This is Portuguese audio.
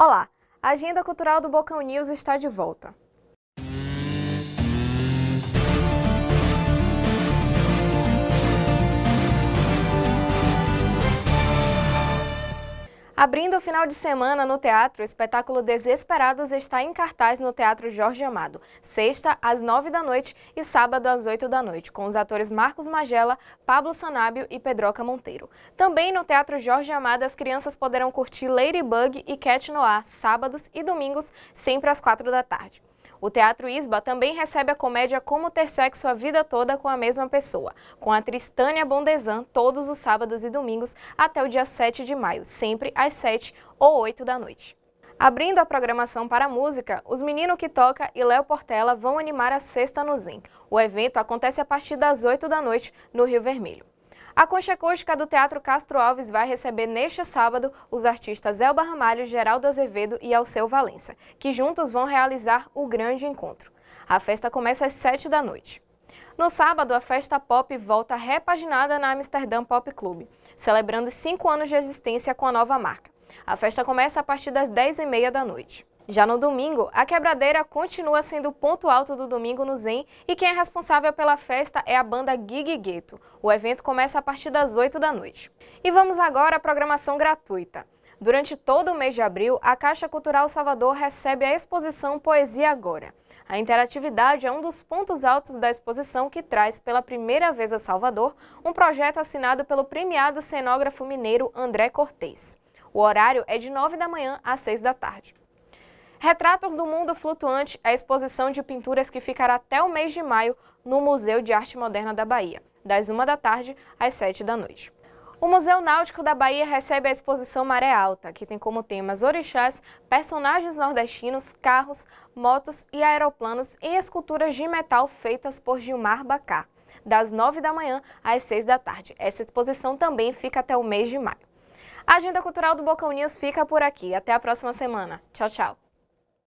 Olá, a agenda cultural do Bocão News está de volta. Abrindo o final de semana no teatro, o espetáculo Desesperados está em cartaz no Teatro Jorge Amado, sexta às nove da noite e sábado às oito da noite, com os atores Marcos Magela, Pablo Sanábio e Pedroca Monteiro. Também no Teatro Jorge Amado, as crianças poderão curtir Ladybug e Cat Noir, sábados e domingos, sempre às quatro da tarde. O Teatro Isba também recebe a comédia Como Ter Sexo a Vida Toda com a Mesma Pessoa, com a Tristânia Bondesan, todos os sábados e domingos até o dia 7 de maio, sempre às 7 ou 8 da noite. Abrindo a programação para a música, os Menino que Toca e Léo Portela vão animar a Sexta no Zinc. O evento acontece a partir das 8 da noite no Rio Vermelho. A concha acústica do Teatro Castro Alves vai receber neste sábado os artistas Elba Ramalho, Geraldo Azevedo e Alceu Valença, que juntos vão realizar o grande encontro. A festa começa às 7 da noite. No sábado, a festa pop volta repaginada na Amsterdã Pop Club, celebrando cinco anos de existência com a nova marca. A festa começa a partir das 10h30 da noite. Já no domingo, a quebradeira continua sendo o ponto alto do domingo no Zen e quem é responsável pela festa é a banda Gig Gueto. O evento começa a partir das 8 da noite. E vamos agora à programação gratuita. Durante todo o mês de abril, a Caixa Cultural Salvador recebe a exposição Poesia Agora. A interatividade é um dos pontos altos da exposição que traz pela primeira vez a Salvador um projeto assinado pelo premiado cenógrafo mineiro André Cortez. O horário é de 9 da manhã às 6 da tarde. Retratos do Mundo Flutuante é a exposição de pinturas que ficará até o mês de maio no Museu de Arte Moderna da Bahia, das 1 da tarde às 7 da noite. O Museu Náutico da Bahia recebe a exposição Maré Alta, que tem como temas orixás, personagens nordestinos, carros, motos e aeroplanos e esculturas de metal feitas por Gilmar Bacá, das 9 da manhã às 6 da tarde. Essa exposição também fica até o mês de maio. A agenda cultural do Bocão News fica por aqui. Até a próxima semana. Tchau, tchau.